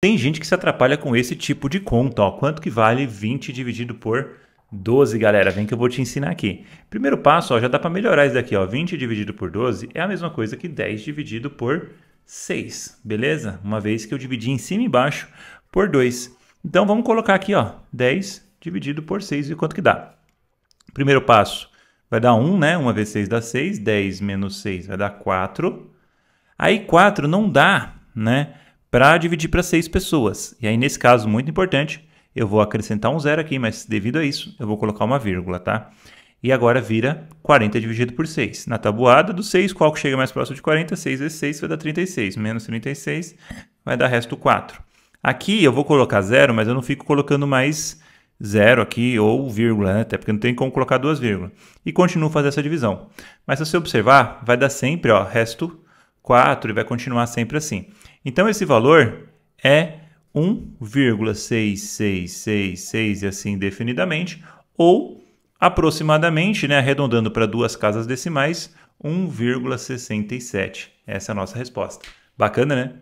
Tem gente que se atrapalha com esse tipo de conta. Ó. Quanto que vale 20 dividido por 12, galera? Vem que eu vou te ensinar aqui. Primeiro passo, ó, já dá para melhorar isso daqui. Ó. 20 dividido por 12 é a mesma coisa que 10 dividido por 6, beleza? Uma vez que eu dividi em cima e embaixo por 2. Então, vamos colocar aqui ó, 10 dividido por 6 e quanto que dá. Primeiro passo, vai dar 1, né? 1 vezes 6 dá 6. 10 menos 6 vai dar 4. Aí, 4 não dá, né? para dividir para seis pessoas. E aí, nesse caso, muito importante, eu vou acrescentar um zero aqui, mas devido a isso, eu vou colocar uma vírgula, tá? E agora vira 40 dividido por 6. Na tabuada do 6, qual que chega mais próximo de 40? 6 vezes 6 vai dar 36. Menos 36 vai dar resto 4. Aqui eu vou colocar zero, mas eu não fico colocando mais zero aqui ou vírgula, né? até porque não tem como colocar duas vírgulas. E continuo fazendo essa divisão. Mas se você observar, vai dar sempre ó, resto 4. 4 e vai continuar sempre assim. Então esse valor é 1,6666 e assim indefinidamente, ou aproximadamente, né, arredondando para duas casas decimais, 1,67. Essa é a nossa resposta. Bacana, né?